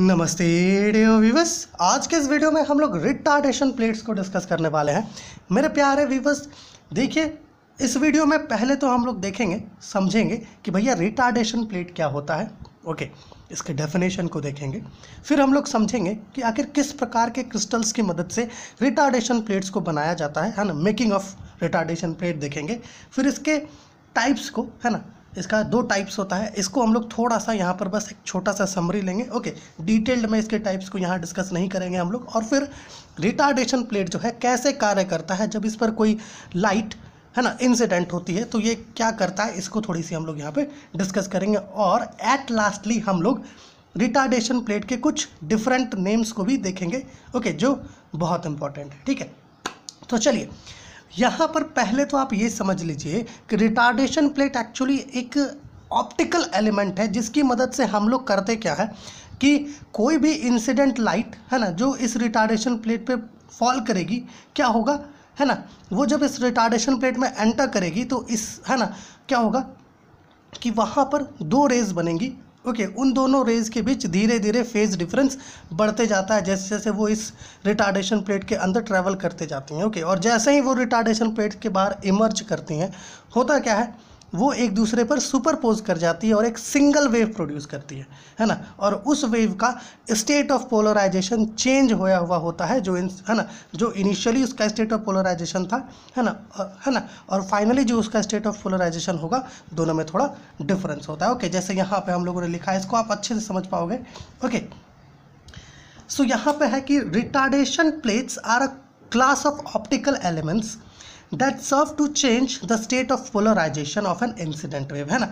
नमस्ते डियो वीवस आज के इस वीडियो में हम लोग रिटार्डेशन प्लेट्स को डिस्कस करने वाले हैं मेरे प्यारे वीवस देखिए इस वीडियो में पहले तो हम लोग देखेंगे समझेंगे कि भैया रिटार्डेशन प्लेट क्या होता है ओके इसके डेफिनेशन को देखेंगे फिर हम लोग समझेंगे कि आखिर किस प्रकार के क्रिस्टल्स की मदद से रिटार्डेशन प्लेट्स को बनाया जाता है है ना मेकिंग ऑफ रिटार्डेशन प्लेट देखेंगे फिर इसके टाइप्स को है ना इसका दो टाइप्स होता है इसको हम लोग थोड़ा सा यहाँ पर बस एक छोटा सा समरी लेंगे ओके डिटेल्ड में इसके टाइप्स को यहाँ डिस्कस नहीं करेंगे हम लोग और फिर रिटार्डेशन प्लेट जो है कैसे कार्य करता है जब इस पर कोई लाइट है ना इंसिडेंट होती है तो ये क्या करता है इसको थोड़ी सी हम लोग यहाँ पर डिस्कस करेंगे और एट लास्टली हम लोग रिटार्डेशन प्लेट के कुछ डिफरेंट नेम्स को भी देखेंगे ओके जो बहुत इंपॉर्टेंट है ठीक है तो चलिए यहाँ पर पहले तो आप ये समझ लीजिए कि रिटार्डेशन प्लेट एक्चुअली एक ऑप्टिकल एलिमेंट है जिसकी मदद से हम लोग करते क्या है कि कोई भी इंसिडेंट लाइट है ना जो इस रिटार्डेशन प्लेट पे फॉल करेगी क्या होगा है ना वो जब इस रिटार्डेशन प्लेट में एंटर करेगी तो इस है ना क्या होगा कि वहाँ पर दो रेज बनेंगी ओके उन दोनों रेज के बीच धीरे धीरे फेज डिफरेंस बढ़ते जाता है जैसे जैसे वो इस रिटार्डेशन प्लेट के अंदर ट्रैवल करते जाती हैं ओके और जैसे ही वो रिटार्डेशन प्लेट के बाहर इमर्ज करती हैं होता क्या है वो एक दूसरे पर सुपरपोज कर जाती है और एक सिंगल वेव प्रोड्यूस करती है है ना और उस वेव का स्टेट ऑफ पोलराइजेशन चेंज होया हुआ होता है जो इन है ना जो इनिशियली उसका स्टेट ऑफ पोलराइजेशन था है ना है ना और फाइनली जो उसका स्टेट ऑफ पोलराइजेशन होगा दोनों में थोड़ा डिफरेंस होता है ओके जैसे यहाँ पर हम लोगों ने लिखा है इसको आप अच्छे से समझ पाओगे ओके सो यहाँ पर है कि retardation plates are a class of optical elements that serve to change the state of polarization of an incident wave है ना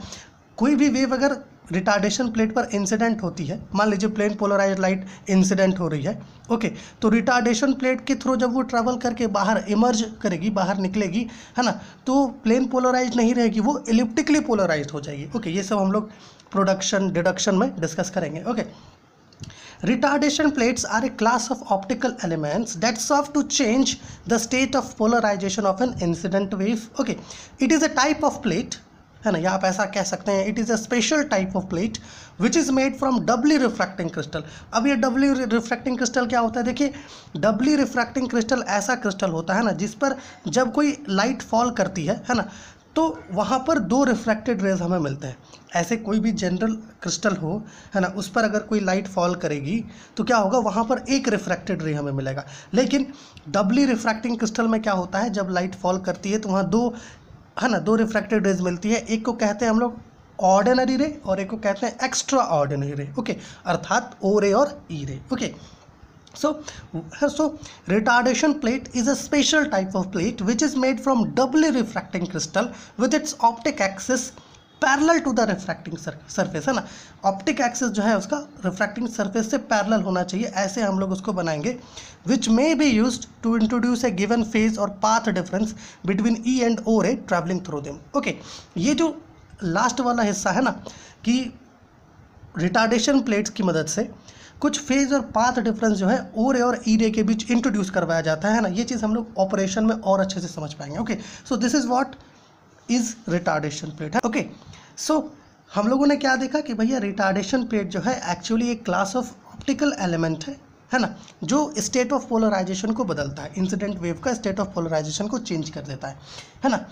कोई भी वेव अगर रिटार्डेशन प्लेट पर इंसिडेंट होती है मान लीजिए प्लेन पोलराइज लाइट इंसिडेंट हो रही है ओके तो रिटार्डेशन प्लेट के थ्रू जब वो ट्रैवल करके बाहर इमर्ज करेगी बाहर निकलेगी है ना तो प्लेन पोलराइज नहीं रहेगी वो इलिप्टिकली पोलराइज हो जाएगी ओके ये सब हम लोग प्रोडक्शन डिडक्शन में डिस्कस करेंगे okay Retardation plates are a class of optical elements that serve to change the state of polarization of an incident wave. Okay, it is a type of plate है ना यहाँ आप ऐसा कह सकते हैं it is a special type of plate which is made from doubly refracting crystal अब ये डब्ली रिफ्रैक्टिंग क्रिस्टल क्या होता है देखिए डब्ली रिफ्रैक्टिंग क्रिस्टल ऐसा क्रिस्टल होता है ना जिस पर जब कोई लाइट फॉल करती है है ना तो वहाँ पर दो रिफ्रैक्टेड रेज हमें मिलते हैं ऐसे कोई भी जनरल क्रिस्टल हो है ना उस पर अगर कोई लाइट फॉल करेगी तो क्या होगा वहाँ पर एक रिफ्रैक्टेड रे हमें मिलेगा लेकिन डबली रिफ्रैक्टिंग क्रिस्टल में क्या होता है जब लाइट फॉल करती है तो वहाँ दो है ना दो रिफ्रैक्टेड रेज मिलती है एक को कहते हैं हम लोग ऑर्डिनरी रे और एक को कहते हैं एक्स्ट्रा ऑर्डिनरी रे ओके अर्थात ओ रे और E ray okay so uh, so retardation plate is a special type of plate which is made from doubly refracting crystal with its optic axis parallel to the refracting surface है ना optic access जो है उसका refracting surface से parallel होना चाहिए ऐसे हम लोग उसको बनाएंगे which may be used to introduce a given phase और path difference between E and O ray travelling through दिम ओके ये जो लास्ट वाला हिस्सा है ना कि रिटार्डेशन प्लेट्स की मदद से कुछ फेज और पाथ डिफरेंस जो है ओ रे और ई रे के बीच इंट्रोड्यूस करवाया जाता है ना ये चीज़ हम लोग ऑपरेशन में और अच्छे से समझ पाएंगे okay so this is what is retardation plate है ओके सो हम लोगों ने क्या देखा कि भैया रिटार्डेशन प्लेट जो है एक्चुअली एक क्लास ऑफ ऑप्टिकल एलिमेंट है है ना जो स्टेट ऑफ पोलराइजेशन को बदलता है इंसिडेंट वेव का स्टेट ऑफ पोलराइजेशन को चेंज कर देता है है ना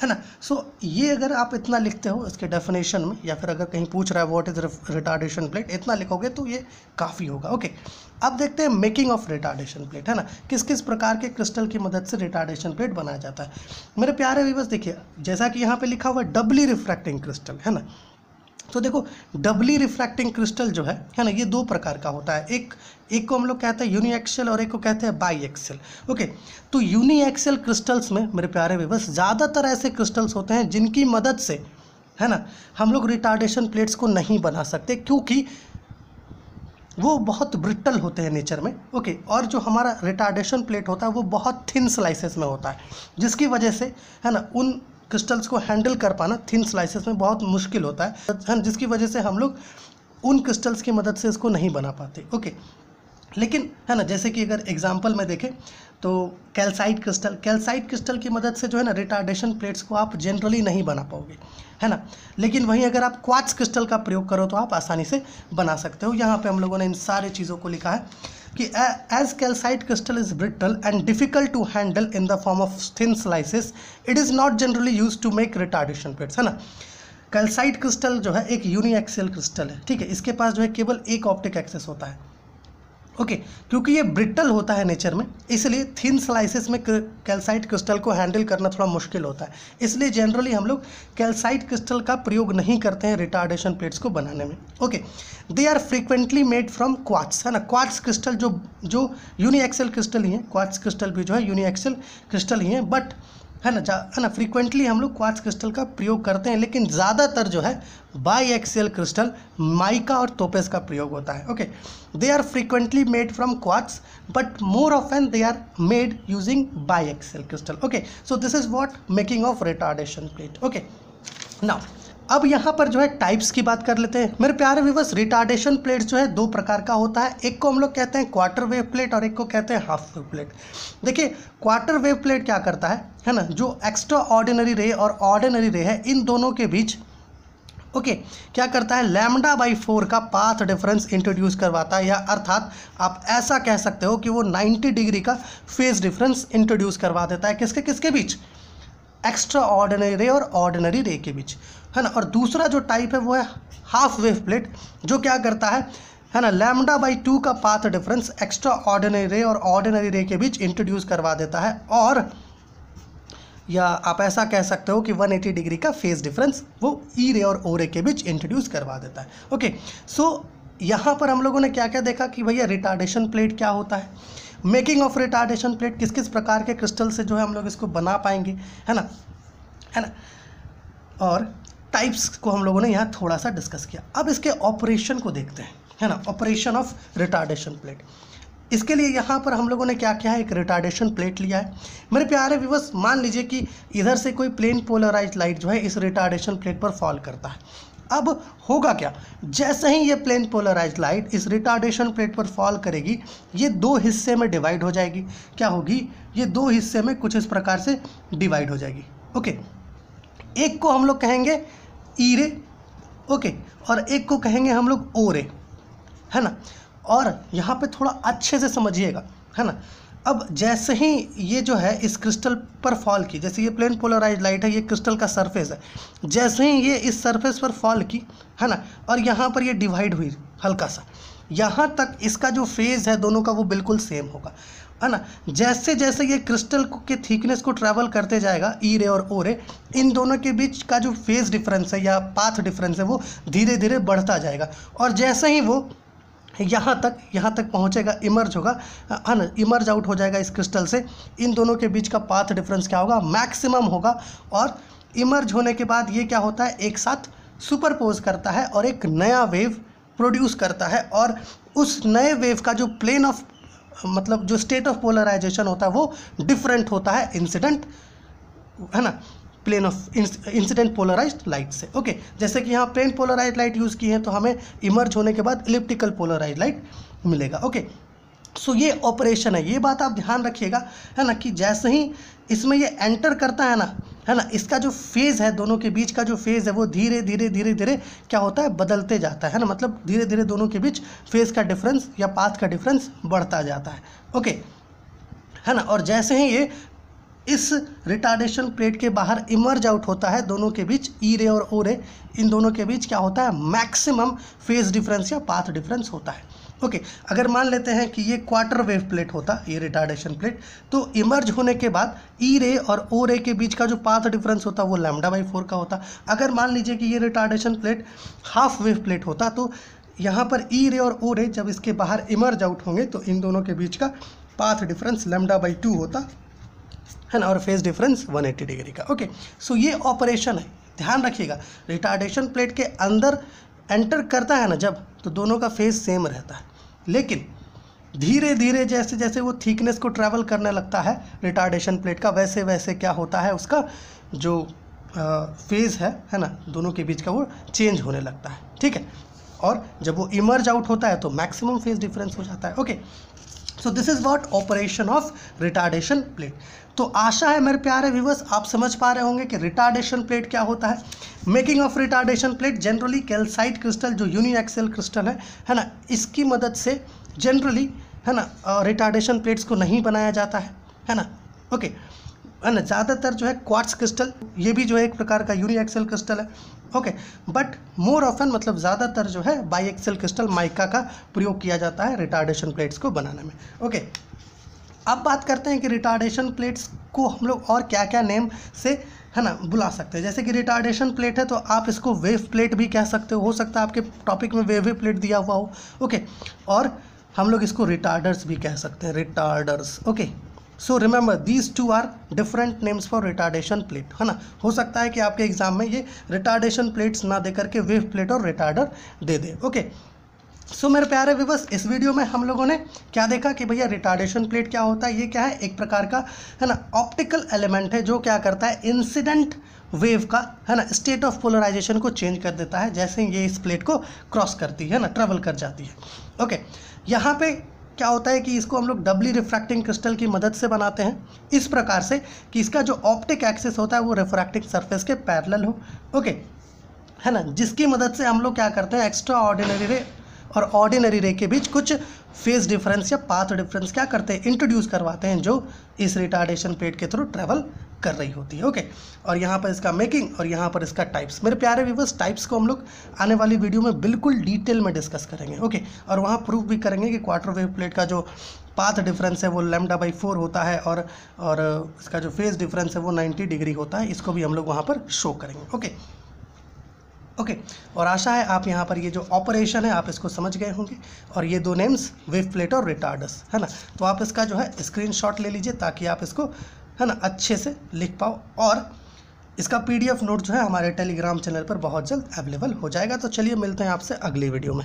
है ना सो so, ये अगर आप इतना लिखते हो इसके डेफिनेशन में या फिर अगर कहीं पूछ रहा है व्हाट इज़ रिटार्डेशन प्लेट इतना लिखोगे तो ये काफ़ी होगा ओके अब देखते हैं मेकिंग ऑफ रिटार्डेशन प्लेट है ना किस किस प्रकार के क्रिस्टल की मदद से रिटार्डेशन प्लेट बनाया जाता है मेरे प्यारे भी देखिए जैसा कि यहाँ पे लिखा हुआ है डबली रिफ्रैक्टिंग क्रिस्टल है ना तो देखो डबली रिफ्रैक्टिंग क्रिस्टल जो है है ना ये दो प्रकार का होता है एक एक को हम लोग कहते हैं यूनी और एक को कहते हैं बाई एक्सेल ओके तो यूनी एक्सेल क्रिस्टल्स में मेरे प्यारे बस ज़्यादातर ऐसे क्रिस्टल्स होते हैं जिनकी मदद से है ना हम लोग रिटार्डेशन प्लेट्स को नहीं बना सकते क्योंकि वो बहुत ब्रिटल होते हैं नेचर में ओके और जो हमारा रिटार्डेशन प्लेट होता है वो बहुत थिन स्लाइसेस में होता है जिसकी वजह से है ना उन क्रिस्टल्स को हैंडल कर पाना थिन स्लाइसेस में बहुत मुश्किल होता है जिसकी वजह से हम लोग उन क्रिस्टल्स की मदद से इसको नहीं बना पाते ओके लेकिन है ना जैसे कि अगर एग्जाम्पल में देखें तो कैल्साइट क्रिस्टल कैल्साइट क्रिस्टल की मदद से जो है ना रिटार्डेशन प्लेट्स को आप जनरली नहीं बना पाओगे है ना लेकिन वहीं अगर आप क्वाच क्रिस्टल का प्रयोग करो तो आप आसानी से बना सकते हो यहाँ पे हम लोगों ने इन सारे चीज़ों को लिखा है कि as calcite crystal is brittle and difficult to handle in the form of thin slices it is not generally used to make retardation plates है ना कैल्साइट क्रिस्टल जो है एक यूनिएक्सियल क्रिस्टल है ठीक है इसके पास जो है केवल एक ऑप्टिक एक्सेस होता है ओके क्योंकि ये ब्रिटल होता है नेचर में इसलिए थिन स्लाइसेस में कैल्साइट क्रिस्टल को हैंडल करना थोड़ा मुश्किल होता है इसलिए जनरली हम लोग कैल्साइट क्रिस्टल का प्रयोग नहीं करते हैं रिटार्डेशन प्लेट्स को बनाने में okay they are frequently made from quartz है ना क्वार्ट्स क्रिस्टल जो जो यूनिएक्सल एक्सल क्रिस्टल ही हैं क्वार्ट्स क्रिस्टल भी जो है यूनिएक्सल क्रिस्टल ही हैं बट है ना है ना फ्रीक्वेंटली हम लोग क्वार्ट्स क्रिस्टल का प्रयोग करते हैं लेकिन ज़्यादातर जो है बाई एक्सियल क्रिस्टल माइका और तोपेस का प्रयोग होता है okay they are frequently made from quartz but more often they are made using biaxial crystal okay so this is what making of retardation plate okay now अब यहाँ पर जो है टाइप्स की बात कर लेते हैं मेरे प्यारे विवस रिटार्डेशन प्लेट जो है दो प्रकार का होता है एक को हम लोग कहते हैं क्वार्टर वेव प्लेट और एक को कहते हैं हाफ वेव प्लेट देखिए क्वार्टर वेव प्लेट क्या करता है है ना जो एक्स्ट्रा ऑर्डिनरी रे और ऑर्डिनरी रे है इन दोनों के बीच ओके okay, क्या करता है लैमडा बाई फोर का पाथ डिफरेंस इंट्रोड्यूस करवाता है या अर्थात आप ऐसा कह सकते हो कि वो 90 डिग्री का फेज डिफरेंस इंट्रोड्यूस करवा देता है किसके किसके बीच एक्स्ट्रा ऑर्डनरी रे और ऑर्डिनरी रे के बीच है ना और दूसरा जो टाइप है वो है हाफ वेव प्लेट जो क्या करता है है ना लैमडा बाई टू का path difference extraordinary ray और ऑर्डनरी रे के बीच इंट्रोड्यूस करवा देता है और या आप ऐसा कह सकते हो कि 180 डिग्री का फेज डिफरेंस वो ई e रे और ओ रे के बीच इंट्रोड्यूस करवा देता है ओके सो so, यहाँ पर हम लोगों ने क्या क्या देखा कि भैया रिटार्डेशन प्लेट क्या होता है मेकिंग ऑफ रिटार्डेशन प्लेट किस किस प्रकार के क्रिस्टल से जो है हम लोग इसको बना पाएंगे है ना है ना और टाइप्स को हम लोगों ने यहाँ थोड़ा सा डिस्कस किया अब इसके ऑपरेशन को देखते हैं है ना ऑपरेशन ऑफ रिटार्डेशन प्लेट इसके लिए यहाँ पर हम लोगों ने क्या किया है एक रिटार्डेशन प्लेट लिया है मेरे प्यारे विवस मान लीजिए कि इधर से कोई प्लेन पोलराइज लाइट जो है इस रिटार्डेशन प्लेट पर फॉल करता है अब होगा क्या जैसे ही ये प्लेन पोलराइज लाइट इस रिटार्डेशन प्लेट पर फॉल करेगी ये दो हिस्से में डिवाइड हो जाएगी क्या होगी ये दो हिस्से में कुछ इस प्रकार से डिवाइड हो जाएगी ओके एक को हम लोग कहेंगे ई रे ओके और एक को कहेंगे हम लोग ओ रे है ना और यहाँ पे थोड़ा अच्छे से समझिएगा है ना अब जैसे ही ये जो है इस क्रिस्टल पर फॉल की जैसे ये प्लेन पोलराइज लाइट है ये क्रिस्टल का सरफेस है जैसे ही ये इस सरफेस पर फॉल की है ना और यहाँ पर ये डिवाइड हुई हल्का सा यहाँ तक इसका जो फेज़ है दोनों का वो बिल्कुल सेम होगा है ना जैसे जैसे ये क्रिस्टल के थिकनेस को ट्रैवल करते जाएगा ई e रे और ओ रे इन दोनों के बीच का जो फेज़ डिफरेंस है या पाथ डिफरेंस है वो धीरे धीरे बढ़ता जाएगा और जैसे ही वो यहाँ तक यहाँ तक पहुँचेगा इमर्ज होगा है ना इमर्ज आउट हो जाएगा इस क्रिस्टल से इन दोनों के बीच का पाथ डिफरेंस क्या होगा मैक्सिमम होगा और इमर्ज होने के बाद ये क्या होता है एक साथ सुपरपोज करता है और एक नया वेव प्रोड्यूस करता है और उस नए वेव का जो प्लेन ऑफ मतलब जो स्टेट ऑफ पोलराइजेशन होता है वो डिफरेंट होता है इंसिडेंट है ना plane of incident polarized light से ओके जैसे कि यहाँ प्लेन पोलराइज लाइट यूज़ की है तो हमें इमर्ज होने के बाद इलिप्टिकल पोलराइज लाइट मिलेगा ओके सो so, ये ऑपरेशन है ये बात आप ध्यान रखिएगा है ना कि जैसे ही इसमें ये एंटर करता है ना है ना इसका जो फेज़ है दोनों के बीच का जो फेज़ है वो धीरे धीरे धीरे धीरे क्या होता है बदलते जाता है ना मतलब धीरे धीरे दोनों के बीच फेज़ का डिफरेंस या पाथ का डिफरेंस बढ़ता जाता है ओके है ना और जैसे ही ये इस रिटार्डेशन प्लेट के बाहर इमर्ज आउट होता है दोनों के बीच ई रे और ओ रे इन दोनों के बीच क्या होता है मैक्सिमम फेज डिफरेंस या पाथ डिफरेंस होता है ओके okay, अगर मान लेते हैं कि ये क्वार्टर वेव प्लेट होता ये रिटार्डेशन प्लेट तो इमर्ज होने के बाद ई रे और ओ रे के बीच का जो पाथ डिफरेंस होता वो लैमडा बाई फोर का होता अगर मान लीजिए कि ये retardation plate half wave plate होता तो यहाँ पर ई रे और ओ रे जब इसके बाहर इमर्ज आउट होंगे तो इन दोनों के बीच का path difference lambda by two होता है ना और फेज डिफरेंस 180 डिग्री का ओके सो ये ऑपरेशन है ध्यान रखिएगा रिटार्डेशन प्लेट के अंदर एंटर करता है ना जब तो दोनों का फेज सेम रहता है लेकिन धीरे धीरे जैसे जैसे वो थीकनेस को ट्रैवल करने लगता है रिटार्डेशन प्लेट का वैसे वैसे क्या होता है उसका जो फेज़ है है ना दोनों के बीच का वो चेंज होने लगता है ठीक है और जब वो इमर्ज आउट होता है तो मैक्सिमम फेज डिफरेंस हो जाता है okay so this is what operation of retardation plate तो आशा है मेरे प्यारे व्यूवर्स आप समझ पा रहे होंगे कि रिटार्डेशन प्लेट क्या होता है making of retardation plate generally calcite crystal जो यूनिएक्सेल क्रिस्टल है है ना इसकी मदद से जनरली है ना रिटार्डेशन प्लेट्स को नहीं बनाया जाता है है ना ओके okay. है ना ज़्यादातर जो है क्वार्ट्स क्रिस्टल ये भी जो है एक प्रकार का यूनि एक्सेल क्रिस्टल है ओके बट मोर ऑफन मतलब ज़्यादातर जो है बाई एक्सल क्रिस्टल माइका का प्रयोग किया जाता है रिटार्डेशन प्लेट्स को बनाने में ओके okay. अब बात करते हैं कि रिटार्डेशन प्लेट्स को हम लोग और क्या क्या नेम से है ना बुला सकते हैं जैसे कि रिटार्डेशन प्लेट है तो आप इसको वेव प्लेट भी कह सकते हो हो सकता है आपके टॉपिक में वेव प्लेट दिया हुआ हो ओके और हम लोग इसको रिटार्डर्स भी कह सकते हैं retarders okay so remember these two are different names for retardation plate है ना हो सकता है कि आपके एग्जाम में ये रिटार्डेशन प्लेट्स ना दे करके वेव प्लेट और रिटार्डर दे दे ओके सो so, मेरे प्यारे विवस इस वीडियो में हम लोगों ने क्या देखा कि भैया रिटार्डेशन प्लेट क्या होता है ये क्या है एक प्रकार का है ना ऑप्टिकल एलिमेंट है जो क्या करता है इंसिडेंट वेव का है ना स्टेट ऑफ पोलराइजेशन को चेंज कर देता है जैसे ये इस प्लेट को क्रॉस करती है ना ट्रेवल कर जाती है ओके यहाँ पे क्या होता है कि इसको हम लोग डबली रिफ्रैक्टिंग क्रिस्टल की मदद से बनाते हैं इस प्रकार से कि इसका जो ऑप्टिक एक्सिस होता है वो रिफ्रैक्टिंग सरफेस के पैरेलल हो ओके है ना जिसकी मदद से हम लोग क्या करते हैं एक्स्ट्रा ऑर्डिनरी रे और ऑर्डिनरी रे के बीच कुछ फेज डिफरेंस या पाथ डिफरेंस क्या करते हैं इंट्रोड्यूस करवाते हैं जो इस रिटार्डेशन पेड के थ्रू ट्रेवल कर रही होती है ओके और यहाँ पर इसका मेकिंग और यहाँ पर इसका टाइप्स मेरे प्यारे व्यूवर्स टाइप्स को हम लोग आने वाली वीडियो में बिल्कुल डिटेल में डिस्कस करेंगे ओके और वहाँ प्रूफ भी करेंगे कि क्वार्टर वेव प्लेट का जो पाथ डिफरेंस है वो लेमडा बाई फोर होता है और और इसका जो फेस डिफरेंस है वो नाइन्टी डिग्री होता है इसको भी हम लोग वहाँ पर शो करेंगे ओके ओके और आशा है आप यहाँ पर ये जो ऑपरेशन है आप इसको समझ गए होंगे और ये दो नेम्स वेव प्लेट और रिटार्डस है ना तो आप इसका जो है स्क्रीनशॉट ले लीजिए ताकि आप इसको है ना अच्छे से लिख पाओ और इसका पीडीएफ नोट जो है हमारे टेलीग्राम चैनल पर बहुत जल्द अवेलेबल हो जाएगा तो चलिए मिलते हैं आपसे अगली वीडियो में